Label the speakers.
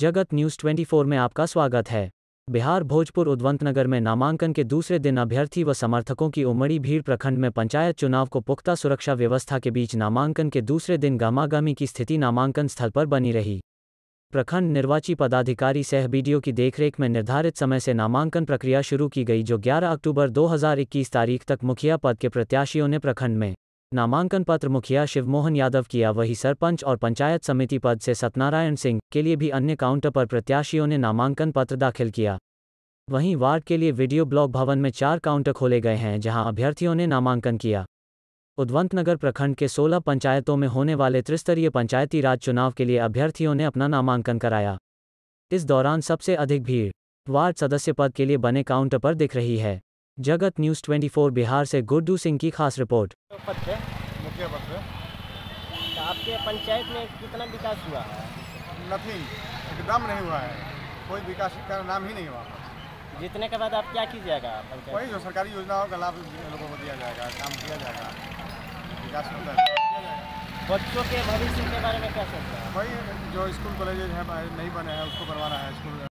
Speaker 1: जगत न्यूज 24 में आपका स्वागत है बिहार भोजपुर उद्वंतनगर में नामांकन के दूसरे दिन अभ्यर्थी व समर्थकों की उमड़ी भीड़ प्रखंड में पंचायत चुनाव को पुख्ता सुरक्षा व्यवस्था के बीच नामांकन के दूसरे दिन गामागामी की स्थिति नामांकन स्थल पर बनी रही प्रखंड निर्वाची पदाधिकारी सह बीडीओ की देखरेख में निर्धारित समय से नामांकन प्रक्रिया शुरू की गई जो 11 अक्टूबर 2021 तारीख तक मुखिया पद के प्रत्याशियों ने प्रखंड में नामांकन पत्र मुखिया शिवमोहन यादव किया वही सरपंच और पंचायत समिति पद से सत्यनारायण सिंह के लिए भी अन्य काउंटर पर प्रत्याशियों ने नामांकन पत्र दाखिल किया वहीं वार्ड के लिए वीडियो ब्लॉक भवन में चार काउंटर खोले गए हैं जहां अभ्यर्थियों ने नामांकन किया उद्वंतनगर प्रखंड के 16 पंचायतों में होने वाले त्रिस्तरीय पंचायती राज चुनाव के लिए अभ्यर्थियों ने अपना नामांकन कराया इस दौरान सबसे अधिक भीड़ वार्ड सदस्य पद के लिए बने काउंटर पर दिख रही है जगत न्यूज़ 24 बिहार से गुरदू सिंह की खास रिपोर्ट
Speaker 2: आपके
Speaker 3: पंचायत में कितना विकास हुआ है नथिंग एकदम नहीं हुआ है कोई विकास का नाम ही नहीं हुआ जितने के बाद आप क्या कीजिएगा कोई जो
Speaker 2: सरकारी योजनाओं का लाभ लोगों को दिया जाएगा काम किया जाएगा विकास होता है बच्चों के भविष्य के बारे में क्या सोचते हैं वही जो स्कूल कॉलेज है नहीं बने हैं उसको बनवाना है स्कूल